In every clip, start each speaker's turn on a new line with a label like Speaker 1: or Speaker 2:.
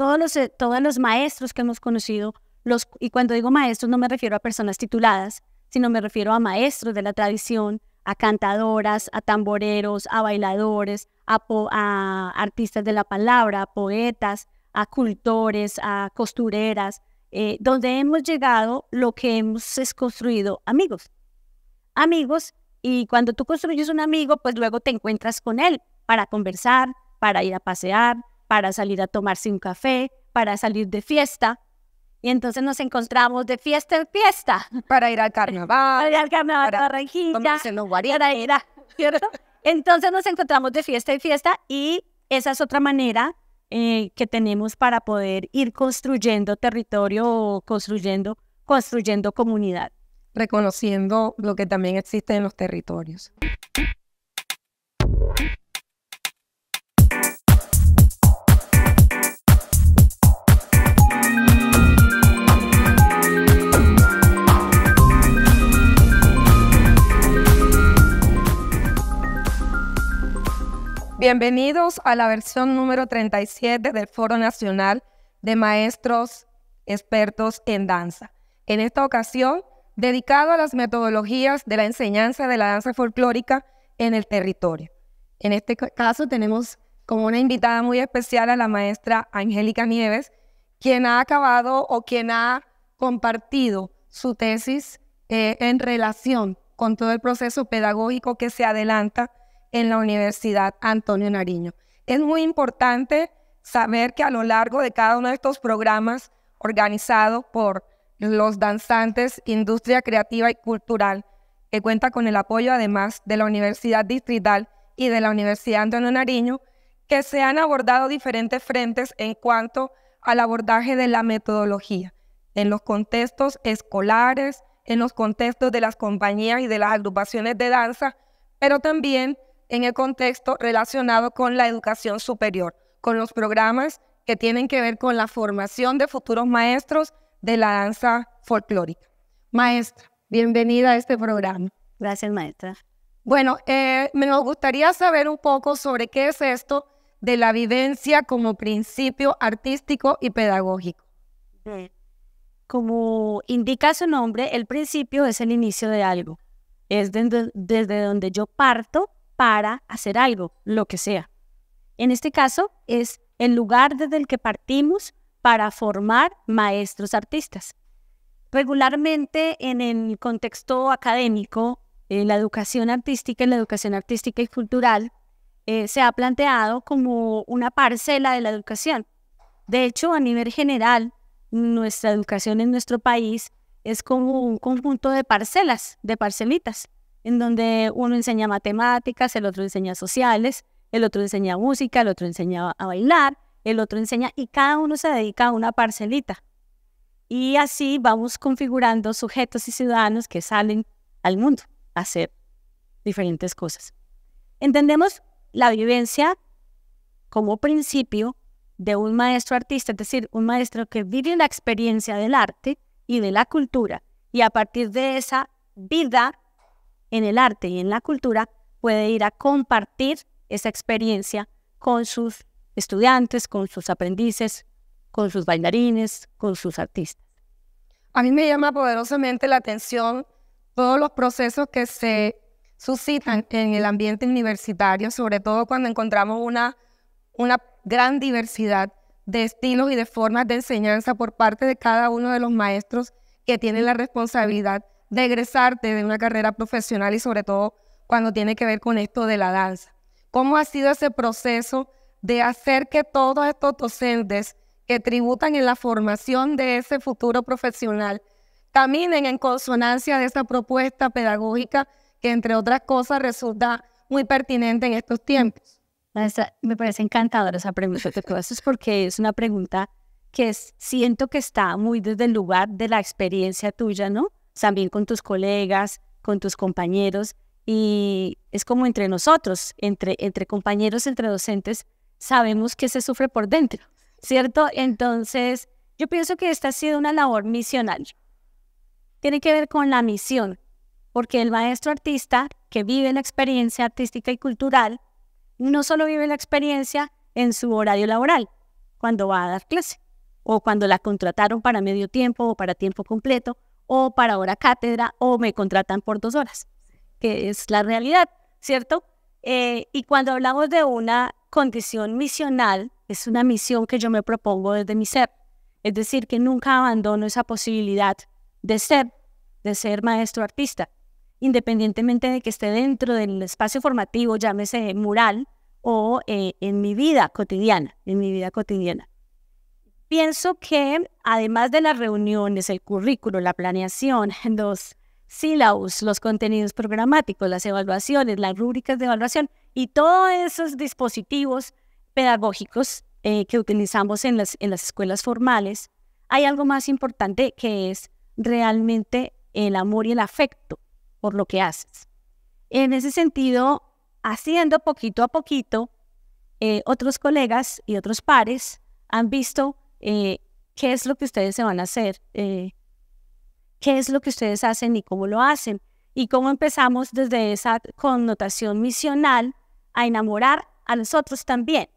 Speaker 1: Eh, todos los, maestros que hemos conocido, los, y cuando digo maestros no me refiero a personas tituladas, sino me refiero a maestros de la tradición, a cantadoras, a tamboreros, a bailadores, a, artistas de la palabra, a poetas, a cultores, a costureras, eh, donde hemos llegado lo que hemos construido amigos. Amigos, y cuando tú construyes un amigo, pues luego te encuentras con él para conversar, para ir a pasear, para salir a tomarse un café, para salir de fiesta. Y entonces nos encontramos de fiesta en fiesta. Para ir al carnaval. Para ir al carnaval para, Para ir a, ¿cierto? Entonces nos encontramos de fiesta en fiesta y esa es otra manera eh, que tenemos para poder ir construyendo territorio o construyendo, construyendo comunidad.
Speaker 2: Reconociendo lo que también existe en los territorios. Bienvenidos a la versión número 37 del Foro Nacional de Maestros Expertos en Danza. En esta ocasión, dedicado a las metodologías de la enseñanza de la danza folclórica en el territorio. En este caso tenemos como una invitada muy especial a la maestra Angélica Nieves, quien ha acabado o quien ha compartido su tesis eh, en relación con todo el proceso pedagógico que se adelanta en la Universidad Antonio Nariño. Es muy importante saber que a lo largo de cada uno de estos programas organizados por los danzantes, industria creativa y cultural, que cuenta con el apoyo además de la Universidad Distrital y de la Universidad Antonio Nariño, que se han abordado diferentes frentes en cuanto al abordaje de la metodología, en los contextos escolares, en los contextos de las compañías y de las agrupaciones de danza, pero también en el contexto relacionado con la educación superior, con los programas que tienen que ver con la formación de futuros maestros de la danza folclórica. Maestra, bienvenida a este programa. Gracias, maestra. Bueno, eh, me gustaría saber un poco sobre qué es esto de la vivencia como principio artístico y pedagógico. Como indica su nombre, el
Speaker 1: principio es el inicio de algo. Es desde donde yo parto para hacer algo, lo que sea. En este caso, es el lugar desde el que partimos para formar maestros artistas. Regularmente en el contexto académico, eh, la educación artística y la educación artística y cultural eh, se ha planteado como una parcela de la educación. De hecho, a nivel general, nuestra educación en nuestro país es como un conjunto de parcelas, de parcelitas en donde uno enseña matemáticas, el otro enseña sociales, el otro enseña música, el otro enseña a bailar, el otro enseña y cada uno se dedica a una parcelita. Y así vamos configurando sujetos y ciudadanos que salen al mundo a hacer diferentes cosas. Entendemos la vivencia como principio de un maestro artista, es decir, un maestro que vive la experiencia del arte y de la cultura y a partir de esa vida en el arte y en la cultura puede ir a compartir esa experiencia con sus estudiantes, con sus aprendices, con sus bailarines, con sus artistas.
Speaker 2: A mí me llama poderosamente la atención todos los procesos que se suscitan en el ambiente universitario, sobre todo cuando encontramos una, una gran diversidad de estilos y de formas de enseñanza por parte de cada uno de los maestros que tienen la responsabilidad de egresarte de una carrera profesional y sobre todo cuando tiene que ver con esto de la danza. ¿Cómo ha sido ese proceso de hacer que todos estos docentes que tributan en la formación de ese futuro profesional caminen en consonancia de esa propuesta pedagógica que, entre otras cosas, resulta muy pertinente en estos tiempos? me parece encantadora esa pregunta que tú porque es una pregunta
Speaker 1: que siento que está muy desde el lugar de la experiencia tuya, ¿no? también con tus colegas, con tus compañeros y es como entre nosotros, entre, entre compañeros, entre docentes, sabemos que se sufre por dentro, ¿cierto? Entonces, yo pienso que esta ha sido una labor misional. Tiene que ver con la misión, porque el maestro artista que vive la experiencia artística y cultural, no solo vive la experiencia en su horario laboral, cuando va a dar clase, o cuando la contrataron para medio tiempo o para tiempo completo, o para hora cátedra o me contratan por dos horas, que es la realidad, ¿cierto? Eh, y cuando hablamos de una condición misional, es una misión que yo me propongo desde mi ser. Es decir, que nunca abandono esa posibilidad de ser, de ser maestro artista, independientemente de que esté dentro del espacio formativo, llámese mural, o eh, en mi vida cotidiana, en mi vida cotidiana. Pienso que además de las reuniones, el currículo, la planeación, los sílabos, los contenidos programáticos, las evaluaciones, las rúbricas de evaluación y todos esos dispositivos pedagógicos eh, que utilizamos en las, escuelas formales, hay algo más importante que es realmente el amor y el afecto por lo que haces. En ese sentido, haciendo poquito a poquito, eh, otros colegas y otros pares han visto eh, qué es lo que ustedes se van a hacer, eh, qué es lo que ustedes hacen y cómo lo hacen. Y cómo empezamos desde esa connotación misional a enamorar a nosotros también.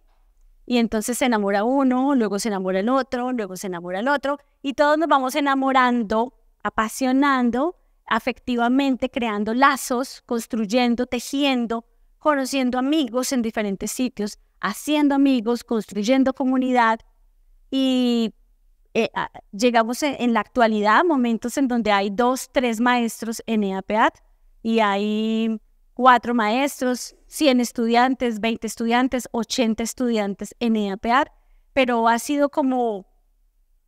Speaker 1: Y entonces se enamora uno, luego se enamora el otro, luego se enamora el otro, y todos nos vamos enamorando, apasionando, afectivamente, creando lazos, construyendo, tejiendo, conociendo amigos en diferentes sitios, haciendo amigos, construyendo comunidad, y eh, llegamos en, la actualidad a momentos en donde hay dos, tres maestros en EAPAD y hay cuatro maestros, 100 estudiantes, 20 estudiantes, 80 estudiantes en EAPAD, pero ha sido como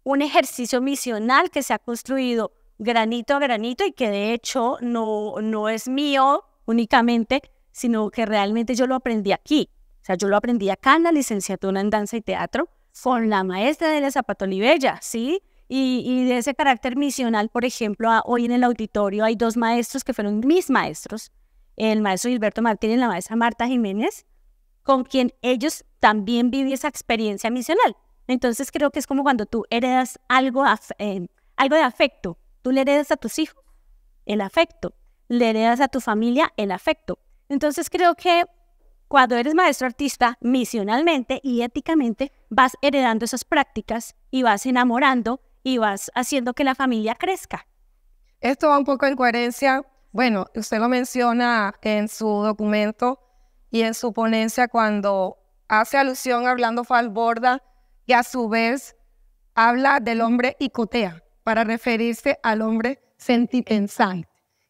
Speaker 1: un ejercicio misional que se ha construido granito a granito y que de hecho no, no es mío únicamente, sino que realmente yo lo aprendí aquí. O sea, yo lo aprendí acá en la licenciatura en danza y teatro, con la maestra de la Zapatolibella, ¿sí? Y, de ese carácter misional, por ejemplo, hoy en el auditorio hay dos maestros que fueron mis maestros, el maestro Gilberto Martínez y la maestra Marta Jiménez, con quien ellos también viví esa experiencia misional. Entonces creo que es como cuando tú heredas algo, eh, algo de afecto, tú le heredas a tus hijos el afecto, le heredas a tu familia el afecto. Entonces creo que cuando eres maestro artista, misionalmente y éticamente, vas heredando esas prácticas y vas enamorando y vas haciendo que la familia crezca.
Speaker 2: Esto va un poco en coherencia, bueno, usted lo menciona en su documento y en su ponencia cuando hace alusión hablando Falborda, y a su vez habla del hombre icotea para referirse al hombre sentipensante,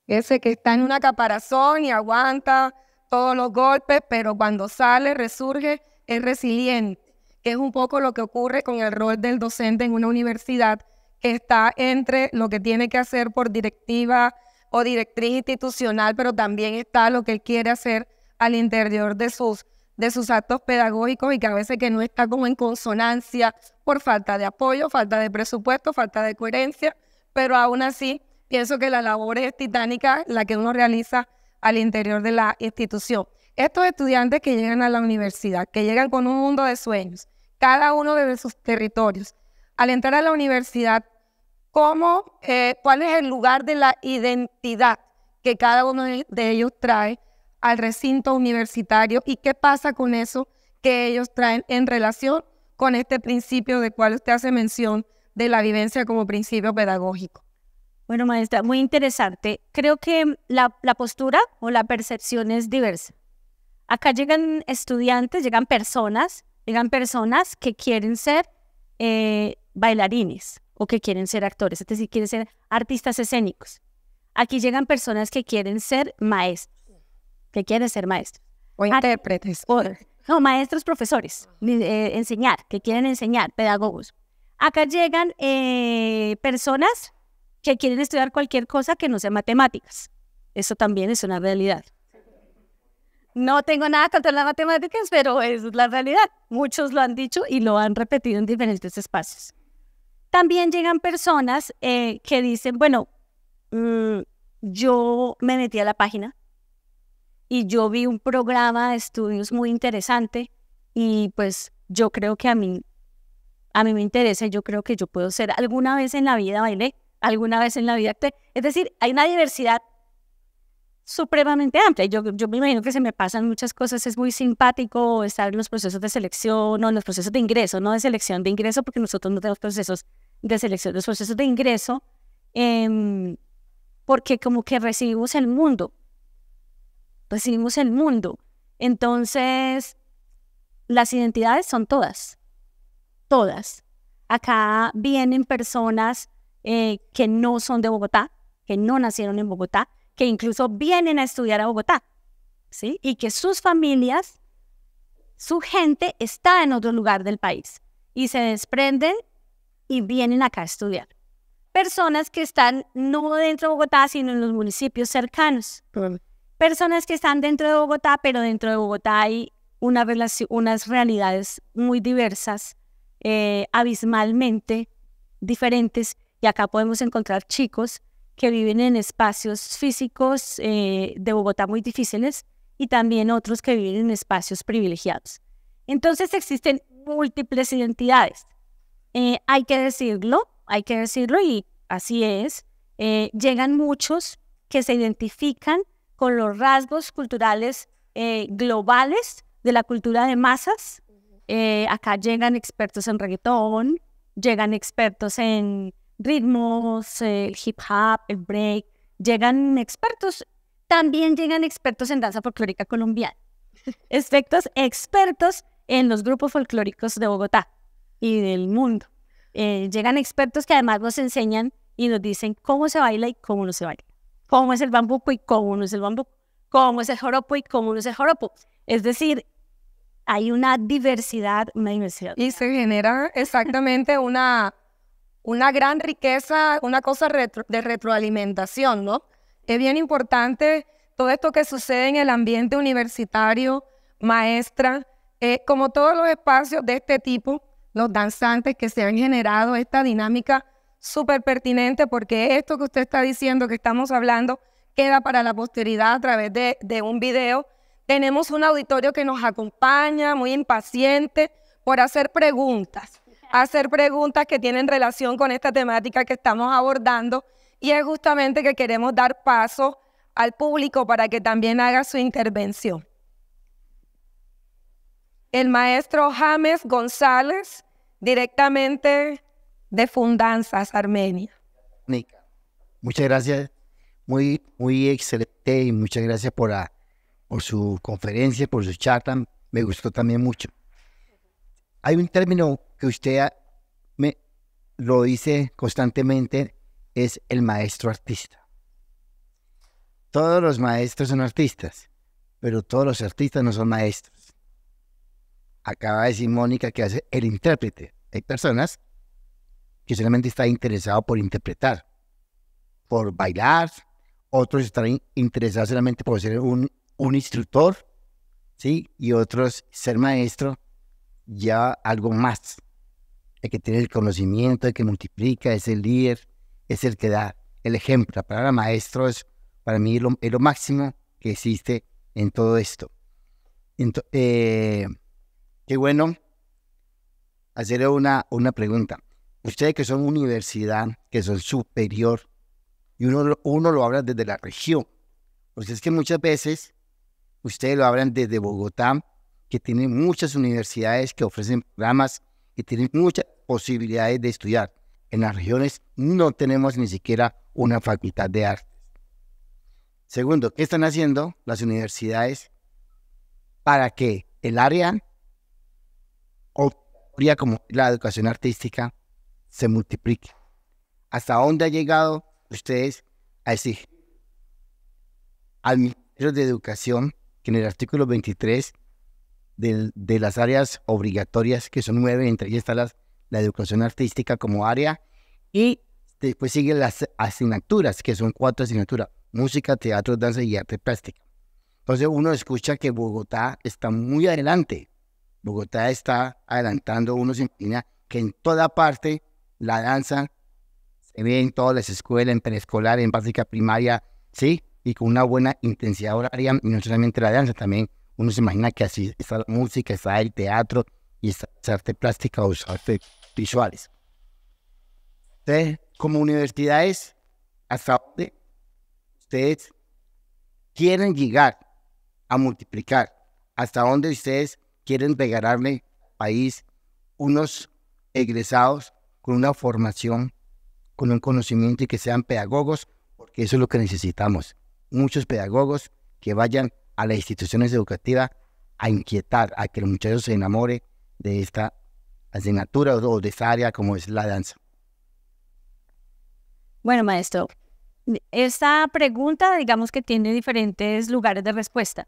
Speaker 2: ese que está en una caparazón y aguanta todos los golpes, pero cuando sale, resurge, es resiliente que es un poco lo que ocurre con el rol del docente en una universidad, que está entre lo que tiene que hacer por directiva o directriz institucional, pero también está lo que él quiere hacer al interior de sus, de sus actos pedagógicos y que a veces que no está como en consonancia por falta de apoyo, falta de presupuesto, falta de coherencia, pero aún así pienso que la labor es titánica la que uno realiza al interior de la institución. Estos estudiantes que llegan a la universidad, que llegan con un mundo de sueños, cada uno de sus territorios. Al entrar a la universidad, ¿cómo, eh, ¿cuál es el lugar de la identidad que cada uno de ellos trae al recinto universitario y qué pasa con eso que ellos traen en relación con este principio de cual usted hace mención de la vivencia como principio pedagógico? Bueno, maestra, muy
Speaker 1: interesante. Creo que la postura o la percepción es diversa. Acá llegan estudiantes, llegan personas Llegan personas que quieren ser eh, bailarines o que quieren ser actores, es decir, quieren ser artistas escénicos. Aquí llegan personas que quieren ser maestros, que quieren ser maestros. O intérpretes. no, maestros, profesores, eh, enseñar, que quieren enseñar, pedagogos. Acá llegan eh, personas que quieren estudiar cualquier cosa que no sea matemáticas. Eso también es una realidad. No tengo nada contra las matemáticas, pero es la realidad. Muchos lo han dicho y lo han repetido en diferentes espacios. También llegan personas eh, que dicen, bueno, mm, yo me metí a la página y yo vi un programa de estudios muy interesante y pues yo creo que a mí, a mí me interesa yo creo que yo puedo ser, alguna vez en la vida bailé, alguna vez en la vida acté. Es decir, hay una diversidad supremamente amplia. Yo, yo me imagino que se me pasan muchas cosas. Es muy simpático estar en los procesos de selección No, en los procesos de ingreso, no de selección, de ingreso, porque nosotros no tenemos procesos de selección. Los procesos de ingreso, em, porque como que recibimos el mundo. Recibimos el mundo. Entonces, las identidades son todas. Todas. Acá vienen personas eh, que no son de Bogotá, que no nacieron en Bogotá, que incluso vienen a estudiar a Bogotá, ¿sí? Y que sus familias, su gente está en otro lugar del país y se desprenden y vienen acá a estudiar. Personas que están no dentro de Bogotá, sino en los municipios cercanos. Personas que están dentro de Bogotá, pero dentro de Bogotá hay unas realidades muy diversas, eh, abismalmente diferentes. Y acá podemos encontrar chicos que viven en espacios físicos eh, de Bogotá muy difíciles y también otros que viven en espacios privilegiados. Entonces existen múltiples identidades. Eh, hay que decirlo, hay que decirlo y así es. Eh, llegan muchos que se identifican con los rasgos culturales globales de la cultura de masas. acá llegan expertos en reggaetón, llegan expertos en ritmos, el hip hop, el break, llegan expertos, también llegan expertos en danza folclórica colombiana, expertos, expertos en los grupos folclóricos de Bogotá y del mundo. Eh, llegan expertos que además nos enseñan y nos dicen cómo se baila y cómo no se baila, cómo es el bambuco y cómo no es el bambuco, cómo es el joropo y cómo no es el joropo. Es
Speaker 2: decir, hay una diversidad, una diversidad. Y se genera exactamente una una gran riqueza, una cosa de retroalimentación, ¿no? Es bien importante todo esto que sucede en el ambiente universitario, maestra, eh, como todos los espacios de este tipo, los danzantes que se han generado esta dinámica súper pertinente, porque esto que usted está diciendo, que estamos hablando, queda para la posteridad a través de un video. Tenemos un auditorio que nos acompaña, muy impaciente, por hacer preguntas hacer preguntas que tienen relación con esta temática que estamos abordando y es justamente que queremos dar paso al público para que también haga su intervención. El maestro James González, directamente de Fundanzas Armenia.
Speaker 3: Muchas gracias, muy, muy excelente y muchas gracias por, por su conferencia, por su charla, me gustó también mucho. Hay un término que usted me lo dice constantemente es el maestro artista. Todos los maestros son artistas, pero todos los artistas no son maestros. Acaba de decir Mónica que hace el intérprete. Hay personas que solamente están interesadas por interpretar, por bailar, otros están interesados solamente por ser un, instructor, ¿sí? Y otros ser maestro ya algo más el que tiene el conocimiento, el que multiplica, es el líder, es el que da el ejemplo. La palabra maestro es para mí lo, es lo máximo que existe en todo esto. Eh, qué bueno hacerle una, una pregunta. Ustedes que son universidad, que son superior, y uno, uno lo habla desde la región. Pues es que muchas veces ustedes lo hablan desde Bogotá, que tienen muchas universidades que ofrecen programas, que tienen muchas posibilidades de estudiar. En las regiones no tenemos ni siquiera una facultad de artes. Segundo, ¿qué están haciendo las universidades para que el área o como la educación artística se multiplique? ¿Hasta dónde ha llegado ustedes a exigir al Ministerio de Educación que en el artículo 23 de, de, las áreas obligatorias, que son nueve, entre ellas están las la educación artística como área y después siguen las asignaturas, que son cuatro asignaturas, música, teatro, danza y arte plástica. Entonces uno escucha que Bogotá está muy adelante. Bogotá está adelantando, uno se imagina que en toda parte la danza se ve en todas las escuelas, en preescolar, en básica primaria, ¿sí? Y con una buena intensidad horaria, y no solamente la danza, también uno se imagina que así está la música, está el teatro y está arte plástico, o visuales. Ustedes, como universidades, hasta dónde ustedes quieren llegar a multiplicar, hasta dónde ustedes quieren regalarle al país unos egresados con una formación, con un conocimiento y que sean pedagogos, porque eso es lo que necesitamos. Muchos pedagogos que vayan a las instituciones educativas a inquietar, a que los muchachos se enamore de esta asignatura o de esa área como es la danza?
Speaker 1: Bueno, maestro, esta pregunta digamos que tiene diferentes lugares de respuesta.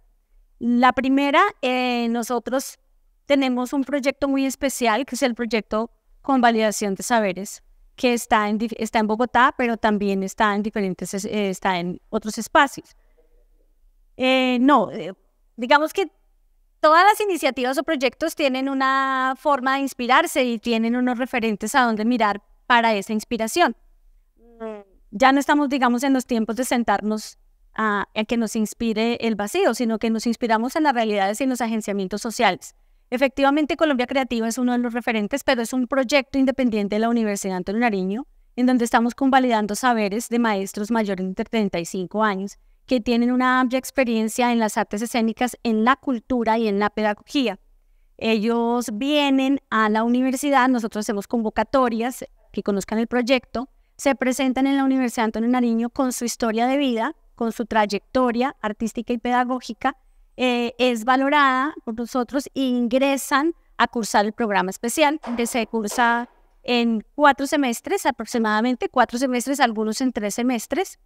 Speaker 1: La primera, eh, nosotros tenemos un proyecto muy especial que es el proyecto con validación de Saberes, que está en, está en Bogotá, pero también está en diferentes, eh, está en otros espacios. Eh, no, digamos que todas las iniciativas o proyectos tienen una forma de inspirarse y tienen unos referentes a donde mirar para esa inspiración. Mm. Ya no estamos, digamos, en los tiempos de sentarnos a, a, que nos inspire el vacío, sino que nos inspiramos en las realidades y en los agenciamientos sociales. Efectivamente, Colombia Creativa es uno de los referentes, pero es un proyecto independiente de la Universidad Antonio Nariño, en donde estamos convalidando saberes de maestros mayores de 35 años que tienen una amplia experiencia en las artes escénicas, en la cultura y en la pedagogía. Ellos vienen a la universidad, nosotros hacemos convocatorias que conozcan el proyecto, se presentan en la Universidad Antonio Nariño con su historia de vida, con su trayectoria artística y pedagógica, eh, es valorada por nosotros e ingresan a cursar el programa especial que se cursa en cuatro semestres aproximadamente, cuatro semestres, algunos en tres semestres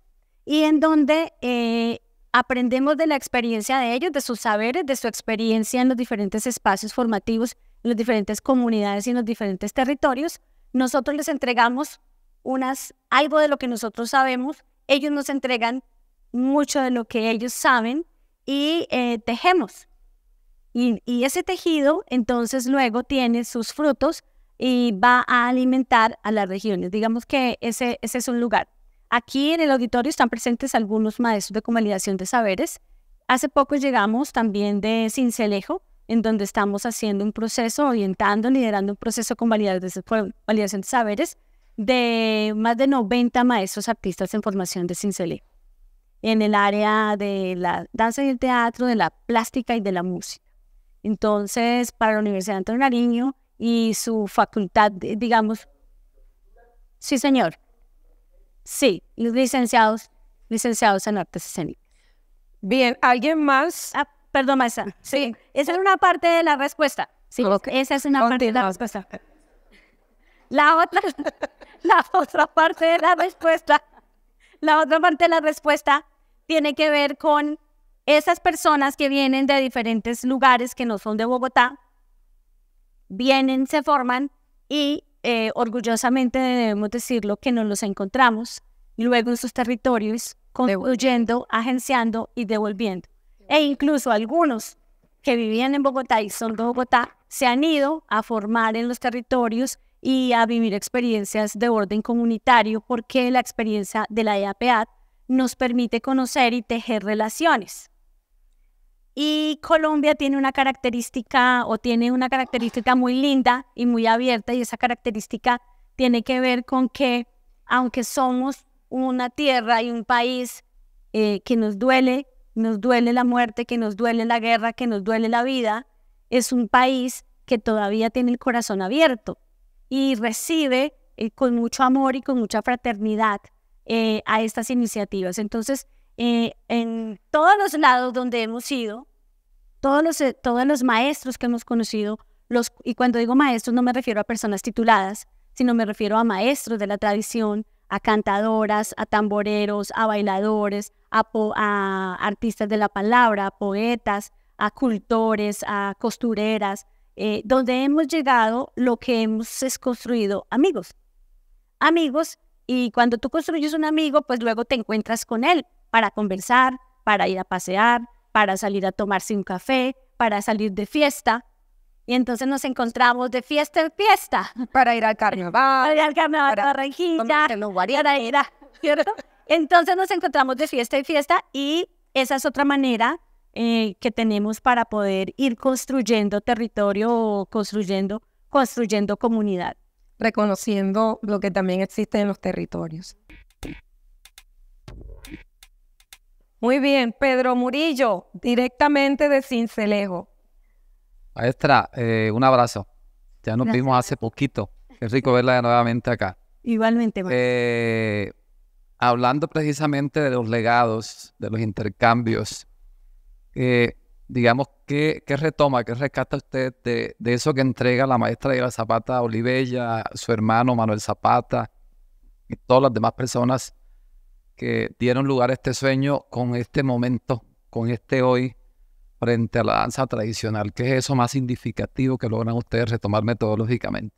Speaker 1: y en donde eh, aprendemos de la experiencia de ellos, de sus saberes, de su experiencia en los diferentes espacios formativos, en las diferentes comunidades y en los diferentes territorios. Nosotros les entregamos unas, algo de lo que nosotros sabemos, ellos nos entregan mucho de lo que ellos saben y eh, tejemos. Y, ese tejido entonces luego tiene sus frutos y va a alimentar a las regiones. Digamos que ese es un lugar. Aquí en el auditorio están presentes algunos maestros de convalidación de saberes. Hace poco llegamos también de Cincelejo, en donde estamos haciendo un proceso, orientando, liderando un proceso con validación de saberes de más de 90 maestros artistas en formación de Cincelejo, en el área de la danza y el teatro, de la plástica y de la música. Entonces, para la Universidad de Antonio Nariño y su facultad, eh, digamos, sí señor, Sí, licenciados, licenciados en artes escénicas. Bien, ¿alguien más? Ah, perdón, Maestra. Sí. Esa es una parte de la respuesta. Sí, esa es una parte de la respuesta. La otra, la otra parte de la respuesta, la otra parte de la respuesta tiene que ver con esas personas que vienen de diferentes lugares que no son de Bogotá, vienen, se forman y eh, orgullosamente debemos decirlo que nos los encontramos luego en sus territorios, construyendo, agenciando y devolviendo. E incluso algunos que vivían en Bogotá y son de Bogotá se han ido a formar en los territorios y a vivir experiencias de orden comunitario porque la experiencia de la EAPAD nos permite conocer y tejer relaciones. Y Colombia tiene una característica o tiene una característica muy linda y muy abierta y esa característica tiene que ver con que aunque somos una tierra y un país eh, que nos duele, nos duele la muerte, que nos duele la guerra, que nos duele la vida, es un país que todavía tiene el corazón abierto y recibe eh, con mucho amor y con mucha fraternidad eh, a estas iniciativas. Entonces, en todos los lados donde hemos ido, eh, todos los, maestros que hemos conocido, los, y cuando digo maestros no me refiero a personas tituladas, sino me refiero a maestros de la tradición, a cantadoras, a tamboreros, a bailadores, a, artistas de la palabra, a poetas, a cultores, a costureras, eh, donde hemos llegado lo que hemos construido amigos. Amigos, y cuando tú construyes un amigo, pues luego te encuentras con él para conversar, para ir a pasear, para salir a tomarse un café, para salir de fiesta. Y entonces nos encontramos de fiesta en fiesta. Para ir al carnaval. Para ir al carnaval para, Barranquilla. Para ir a, ¿cierto? Entonces nos encontramos de fiesta en fiesta y esa es otra manera eh, que tenemos para poder ir
Speaker 2: construyendo territorio o construyendo, construyendo comunidad. Reconociendo lo que también existe en los territorios. Muy bien, Pedro Murillo, directamente de Cincelejo.
Speaker 3: Maestra, eh, un abrazo. Ya nos vimos hace poquito. Qué rico verla nuevamente acá. Igualmente, maestra. Eh, hablando precisamente de los legados, de los intercambios, eh, digamos, ¿qué, retoma, qué rescata usted de, de eso que entrega la maestra de la Zapata Olivella, su hermano Manuel Zapata y todas las demás personas que dieron lugar a este sueño con este momento, con este hoy, frente a la danza tradicional? ¿Qué es eso más significativo que logran ustedes retomar metodológicamente?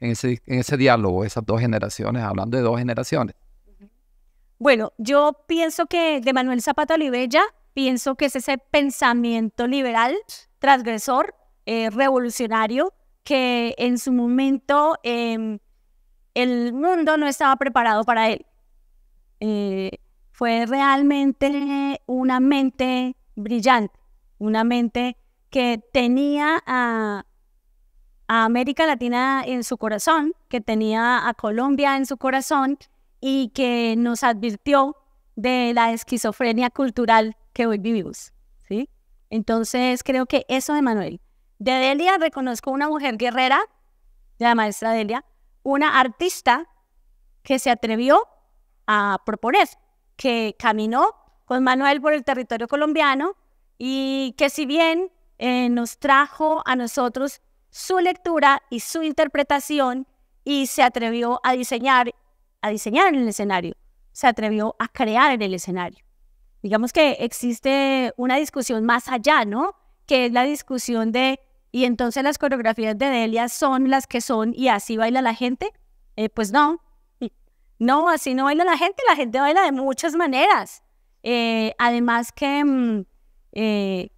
Speaker 3: En ese, diálogo, esas dos generaciones, hablando de dos generaciones.
Speaker 1: Bueno, yo pienso que de Manuel Zapata Olivella, pienso que es ese pensamiento liberal, transgresor, eh, revolucionario, que en su momento em, el mundo no estaba preparado para él. Eh, fue realmente una mente brillante, una mente que tenía a, América Latina en su corazón, que tenía a Colombia en su corazón y que nos advirtió de la esquizofrenia cultural que hoy vivimos. ¿sí? Entonces creo que eso de Manuel. De Delia reconozco una mujer guerrera, la maestra Delia, una artista que se atrevió a proponer, que caminó con Manuel por el territorio colombiano y que si bien eh, nos trajo a nosotros su lectura y su interpretación y se atrevió a diseñar, a diseñar en el escenario, se atrevió a crear en el escenario. Digamos que existe una discusión más allá, ¿no? Que es la discusión de, y entonces las coreografías de Delia son las que son y así baila la gente. Eh, pues no, no, así no baila la gente, la gente baila de muchas maneras. Eh, además que mm, eh,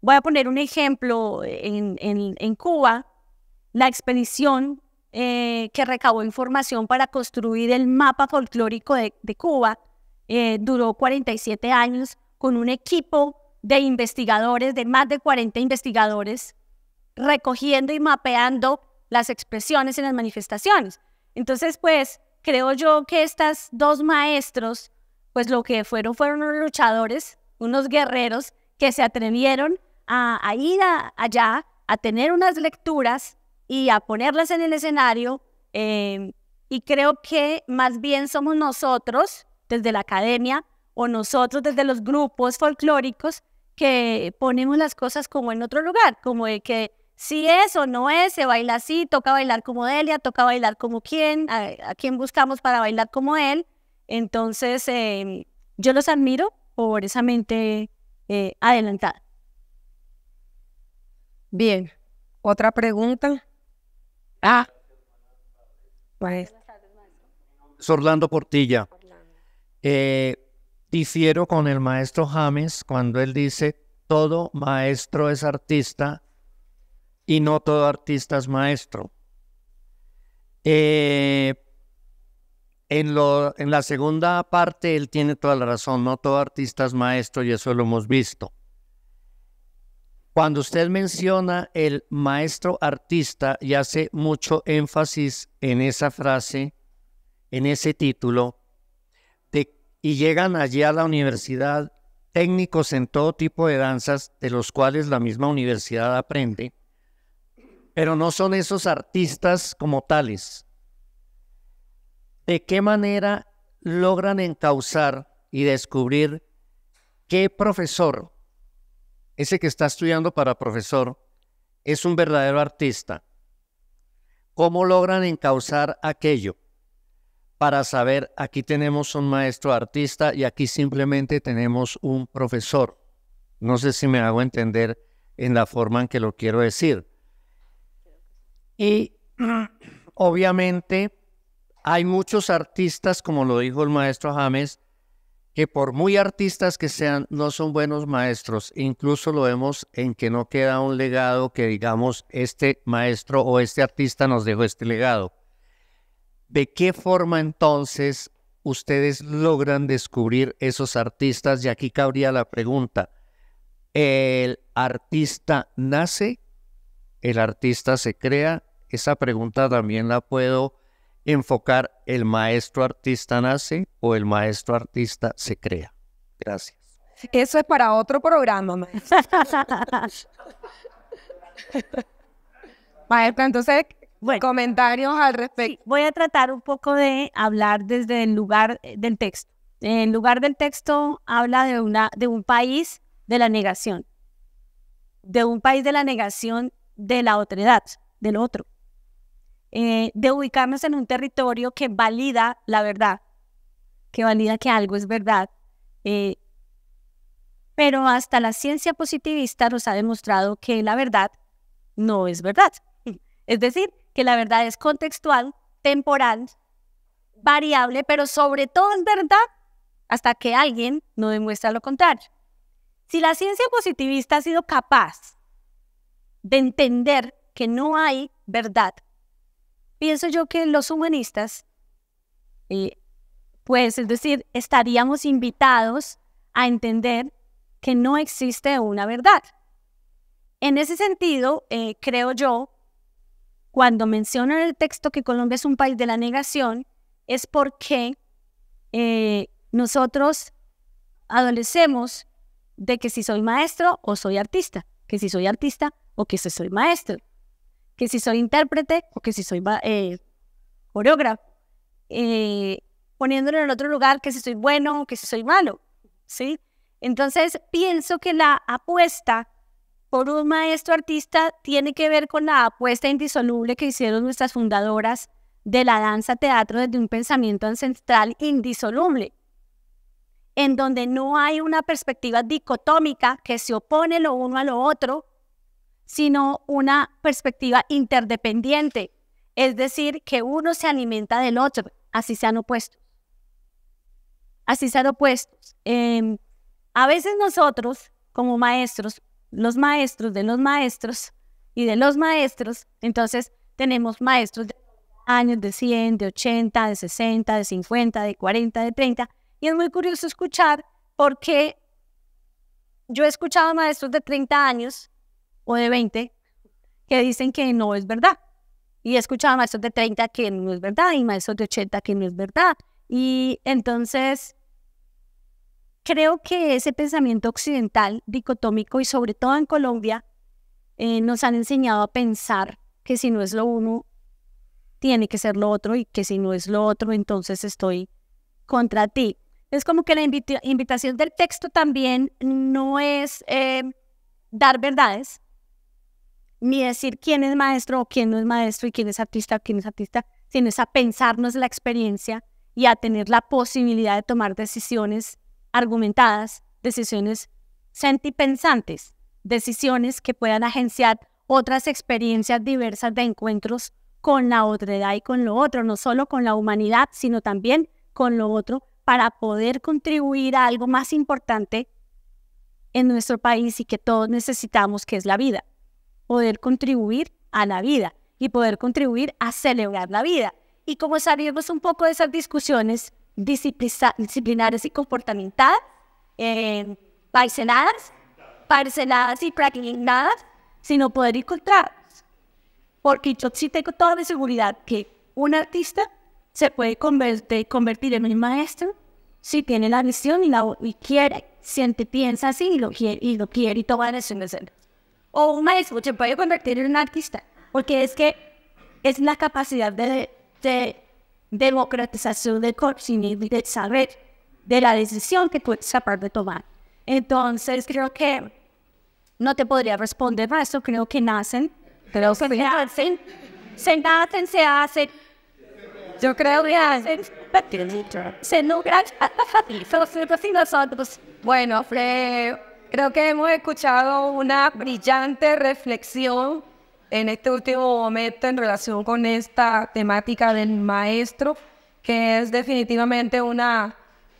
Speaker 1: voy a poner un ejemplo en, Cuba, la expedición eh, que recabó información para construir el mapa folclórico de, de Cuba duró 47 años con un equipo de investigadores, de más de 40 investigadores, recogiendo y mapeando las expresiones en las manifestaciones. Entonces, pues, creo yo que estas dos maestros, pues lo que fueron fueron unos luchadores, unos guerreros que se atrevieron a, ir allá, a tener unas lecturas y a ponerlas en el escenario. Em, y creo que más bien somos nosotros, desde la academia, o nosotros desde los grupos folclóricos, que ponemos las cosas como en otro lugar, como de que si es o no es, se baila así, toca bailar como Delia, toca bailar como quién, a, quién buscamos para bailar como él. Entonces, em, yo los admiro por esa mente eh, adelantada.
Speaker 2: Bien, otra pregunta. Ah, pues.
Speaker 4: Orlando Portilla. Eh, difiero con el maestro James cuando él dice, todo maestro es artista y no todo artista es maestro. Eh, en, la segunda parte, él tiene toda la razón, no todo artista es maestro y eso lo hemos visto. Cuando usted menciona el maestro artista y hace mucho énfasis en esa frase, en ese título, y llegan allí a la universidad técnicos en todo tipo de danzas, de los cuales la misma universidad aprende, pero no son esos artistas como tales. ¿De qué manera logran encauzar y descubrir qué profesor, ese que está estudiando para profesor, es un verdadero artista? ¿Cómo logran encauzar aquello? para saber, aquí tenemos un maestro artista y aquí simplemente tenemos un profesor. No sé si me hago entender en la forma en que lo quiero decir. Y obviamente hay muchos artistas, como lo dijo el maestro James, que por muy artistas que sean, no son buenos maestros. Incluso lo vemos en que no queda un legado que digamos, este maestro o este artista nos dejó este legado. ¿De qué forma entonces ustedes logran descubrir esos artistas? Y aquí cabría la pregunta, ¿el artista nace el artista se crea? Esa pregunta también la puedo enfocar, ¿el maestro artista nace o el maestro artista se crea? Gracias.
Speaker 2: Eso es para otro programa, maestro. Maestra, entonces, comentarios al respecto. voy
Speaker 1: a tratar un poco de hablar desde el lugar eh, del texto. El lugar del texto habla de, una, de un país de la negación, de un país de la negación de la otra edad, del otro. Eh, de ubicarnos en un territorio que valida la verdad, que valida que algo es verdad. Eh, pero hasta la ciencia positivista nos ha demostrado que la verdad no es verdad. Es decir, que la verdad es contextual, temporal, variable, pero sobre todo es verdad hasta que alguien no demuestra lo contrario. Si la ciencia positivista ha sido capaz de entender que no hay verdad. Pienso yo que los humanistas, eh, pues es decir, estaríamos invitados a entender que no existe una verdad. En ese sentido, eh, creo yo, cuando menciono en el texto que Colombia es un país de la negación, es porque eh, nosotros adolecemos de que si soy maestro o soy artista que si soy artista o que si soy maestro, que si soy intérprete o que si soy eh, coreógrafo, eh, poniéndolo en otro lugar, que si soy bueno o que si soy malo, ¿sí? Entonces, pienso que la apuesta por un maestro artista tiene que ver con la apuesta indisoluble que hicieron nuestras fundadoras de la danza teatro desde un pensamiento ancestral indisoluble en donde no hay una perspectiva dicotómica que se opone lo uno a lo otro, sino una perspectiva interdependiente, es decir, que uno se alimenta del otro, así han opuestos. Así sean opuestos. Em, a veces nosotros, como maestros, los maestros de los maestros y de los maestros, entonces tenemos maestros de años de 100, de 80, de 60, de 50, de 40, de 30, y es muy curioso escuchar porque yo he escuchado a maestros de 30 años o de 20 que dicen que no es verdad. Y he escuchado a maestros de 30 que no es verdad y maestros de 80 que no es verdad. Y entonces creo que ese pensamiento occidental, dicotómico y sobre todo en Colombia, eh, nos han enseñado a pensar que si no es lo uno, tiene que ser lo otro y que si no es lo otro, entonces estoy contra ti. Es como que la invitación del texto también no es eh, dar verdades, ni decir quién es maestro o quién no es maestro y quién es artista o quién es artista, sino es a pensarnos la experiencia y a tener la posibilidad de tomar decisiones argumentadas, decisiones sentipensantes, decisiones que puedan agenciar otras experiencias diversas de encuentros con la otra edad y con lo otro, no solo con la humanidad, sino también con lo otro, para poder contribuir a algo más importante en nuestro país y que todos necesitamos, que es la vida. Poder contribuir a la vida y poder contribuir a celebrar la vida. Y como salimos un poco de esas discusiones disciplinares y comportamentales, eh, parceladas, parceladas y practicadas, sino poder encontrar. Porque yo sí tengo toda la seguridad que un artista se puede convertir, en un maestro si tiene la visión y, la, quiere, siente, piensa así y lo quiere y, lo quiere y toma decisiones. O un maestro se puede convertir en un artista, porque es que es la capacidad de, de democratización del conocimiento y de saber, de la decisión que tú eres de tomar. Entonces, creo que no te podría responder a eso, creo que nacen, pero que nacen, se nacen, se hacen
Speaker 2: yo creo que Bueno, creo que hemos escuchado una brillante reflexión en este último momento en relación con esta temática del maestro, que es definitivamente una,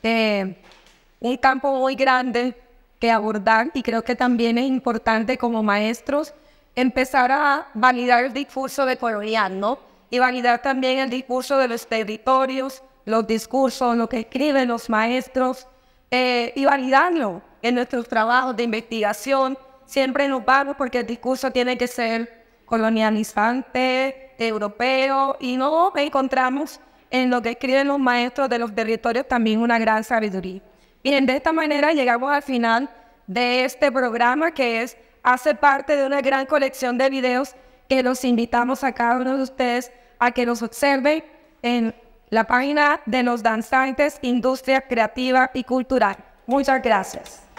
Speaker 2: eh, un campo muy grande que abordar y creo que también es importante como maestros empezar a validar el discurso de Colombia, ¿no? y validar también el discurso de los territorios, los discursos, lo que escriben los maestros eh, y validarlo en nuestros trabajos de investigación. Siempre nos vamos porque el discurso tiene que ser colonializante, europeo y no encontramos en lo que escriben los maestros de los territorios también una gran sabiduría. y de esta manera llegamos al final de este programa que es hace parte de una gran colección de videos que los invitamos a cada uno de ustedes a que los observen en la página de los danzantes Industria Creativa y Cultural. Muchas gracias.